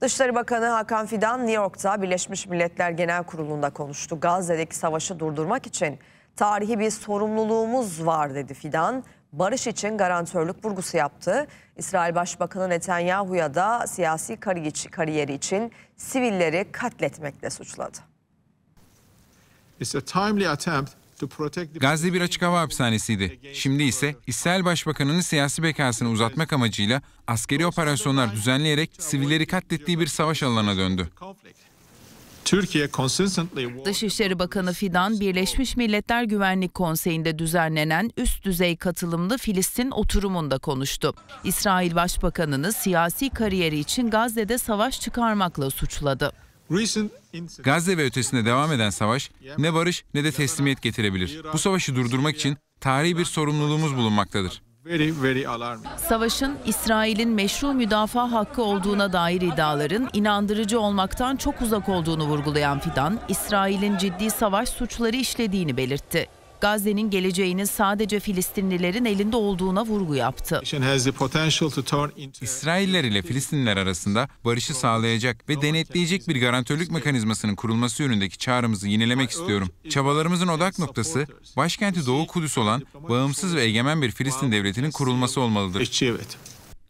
Dışişleri Bakanı Hakan Fidan New York'ta Birleşmiş Milletler Genel Kurulu'nda konuştu. Gazze'deki savaşı durdurmak için tarihi bir sorumluluğumuz var dedi Fidan. Barış için garantörlük vurgusu yaptı. İsrail Başbakanı Netanyahu'ya da siyasi kariyeri için sivilleri katletmekle suçladı. It's a timely attempt Gazze bir açık hava hapishanesiydi. Şimdi ise İsrail Başbakanı'nın siyasi bekasını uzatmak amacıyla askeri operasyonlar düzenleyerek sivilleri katlettiği bir savaş alanına döndü. Dışişleri Bakanı Fidan, Birleşmiş Milletler Güvenlik Konseyi'nde düzenlenen üst düzey katılımlı Filistin oturumunda konuştu. İsrail Başbakanı'nı siyasi kariyeri için Gazze'de savaş çıkarmakla suçladı. Gazze ve ötesinde devam eden savaş ne barış ne de teslimiyet getirebilir. Bu savaşı durdurmak için tarihi bir sorumluluğumuz bulunmaktadır. Savaşın İsrail'in meşru müdafaa hakkı olduğuna dair iddiaların inandırıcı olmaktan çok uzak olduğunu vurgulayan Fidan, İsrail'in ciddi savaş suçları işlediğini belirtti. Gazze'nin geleceğinin sadece Filistinlilerin elinde olduğuna vurgu yaptı. İsrailler ile Filistinliler arasında barışı sağlayacak ve denetleyecek bir garantörlük mekanizmasının kurulması yönündeki çağrımızı yinelemek istiyorum. Çabalarımızın odak noktası başkenti Doğu Kudüs olan bağımsız ve egemen bir Filistin devletinin kurulması olmalıdır.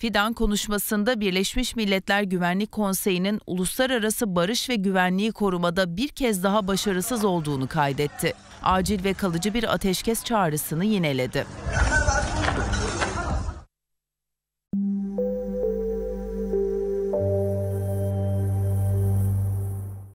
Fidan konuşmasında Birleşmiş Milletler Güvenlik Konseyi'nin uluslararası barış ve güvenliği korumada bir kez daha başarısız olduğunu kaydetti. Acil ve kalıcı bir ateşkes çağrısını yineledi.